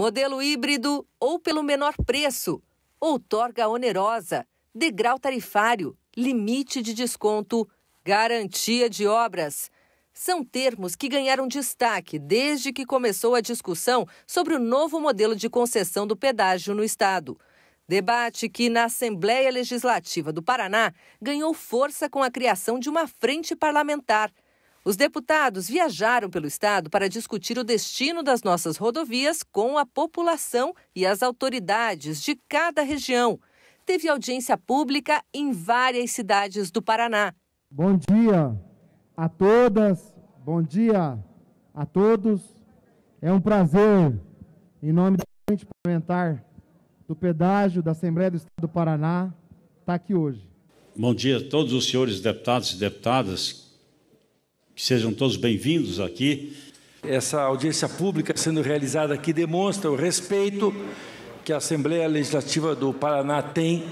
modelo híbrido ou pelo menor preço, outorga onerosa, degrau tarifário, limite de desconto, garantia de obras. São termos que ganharam destaque desde que começou a discussão sobre o novo modelo de concessão do pedágio no Estado. Debate que, na Assembleia Legislativa do Paraná, ganhou força com a criação de uma frente parlamentar os deputados viajaram pelo estado para discutir o destino das nossas rodovias com a população e as autoridades de cada região. Teve audiência pública em várias cidades do Paraná. Bom dia a todas, bom dia a todos. É um prazer, em nome da frente parlamentar do pedágio da Assembleia do Estado do Paraná, estar tá aqui hoje. Bom dia a todos os senhores deputados e deputadas sejam todos bem-vindos aqui. Essa audiência pública sendo realizada aqui demonstra o respeito que a Assembleia Legislativa do Paraná tem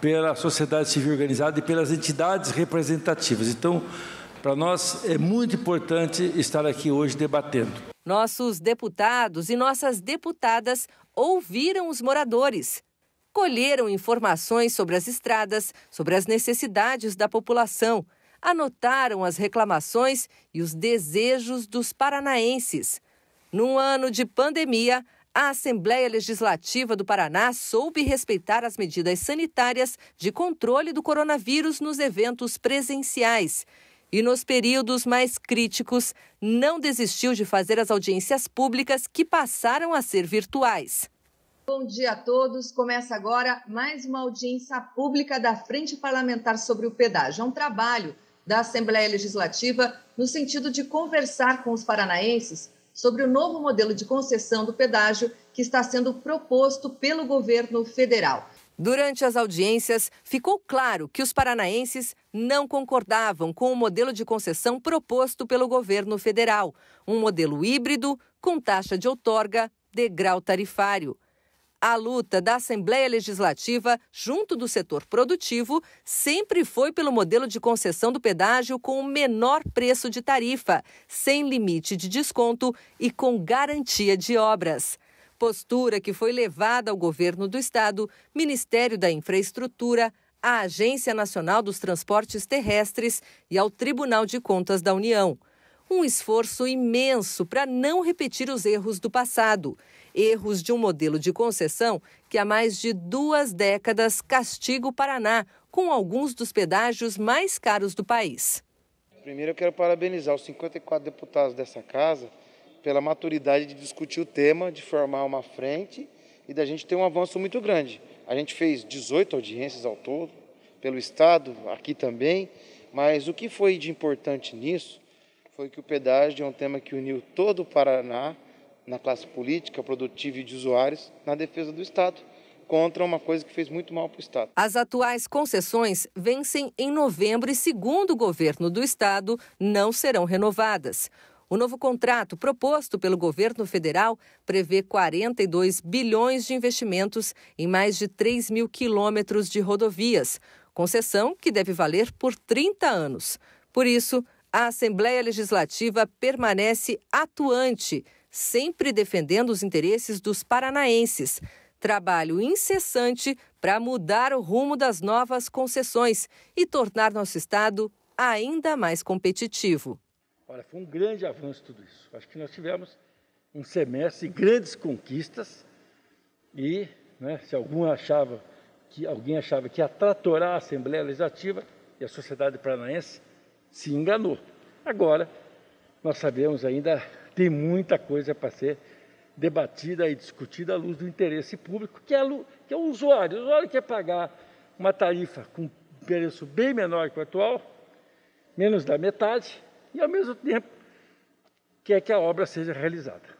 pela sociedade civil organizada e pelas entidades representativas. Então, para nós é muito importante estar aqui hoje debatendo. Nossos deputados e nossas deputadas ouviram os moradores, colheram informações sobre as estradas, sobre as necessidades da população anotaram as reclamações e os desejos dos paranaenses. Num ano de pandemia, a Assembleia Legislativa do Paraná soube respeitar as medidas sanitárias de controle do coronavírus nos eventos presenciais. E nos períodos mais críticos, não desistiu de fazer as audiências públicas que passaram a ser virtuais. Bom dia a todos. Começa agora mais uma audiência pública da Frente Parlamentar sobre o Pedágio. É um trabalho da Assembleia Legislativa no sentido de conversar com os paranaenses sobre o novo modelo de concessão do pedágio que está sendo proposto pelo governo federal. Durante as audiências, ficou claro que os paranaenses não concordavam com o modelo de concessão proposto pelo governo federal, um modelo híbrido com taxa de outorga, degrau tarifário. A luta da Assembleia Legislativa, junto do setor produtivo, sempre foi pelo modelo de concessão do pedágio com o menor preço de tarifa, sem limite de desconto e com garantia de obras. Postura que foi levada ao governo do Estado, Ministério da Infraestrutura, à Agência Nacional dos Transportes Terrestres e ao Tribunal de Contas da União um esforço imenso para não repetir os erros do passado, erros de um modelo de concessão que há mais de duas décadas castiga o Paraná com alguns dos pedágios mais caros do país. Primeiro, eu quero parabenizar os 54 deputados dessa casa pela maturidade de discutir o tema, de formar uma frente e da gente ter um avanço muito grande. A gente fez 18 audiências ao todo, pelo Estado, aqui também, mas o que foi de importante nisso foi que o pedágio é um tema que uniu todo o Paraná na classe política, produtiva e de usuários na defesa do Estado contra uma coisa que fez muito mal para o Estado. As atuais concessões vencem em novembro e, segundo o governo do Estado, não serão renovadas. O novo contrato proposto pelo governo federal prevê 42 bilhões de investimentos em mais de 3 mil quilômetros de rodovias, concessão que deve valer por 30 anos. Por isso, a Assembleia Legislativa permanece atuante, sempre defendendo os interesses dos paranaenses. Trabalho incessante para mudar o rumo das novas concessões e tornar nosso Estado ainda mais competitivo. Olha, foi um grande avanço tudo isso. Acho que nós tivemos um semestre de grandes conquistas e, né, se algum achava que alguém achava que ia tratorar a Assembleia Legislativa e a sociedade paranaense, se enganou. Agora, nós sabemos ainda tem muita coisa para ser debatida e discutida à luz do interesse público, que é, que é o usuário. O usuário quer pagar uma tarifa com preço bem menor que o atual, menos da metade, e ao mesmo tempo quer que a obra seja realizada.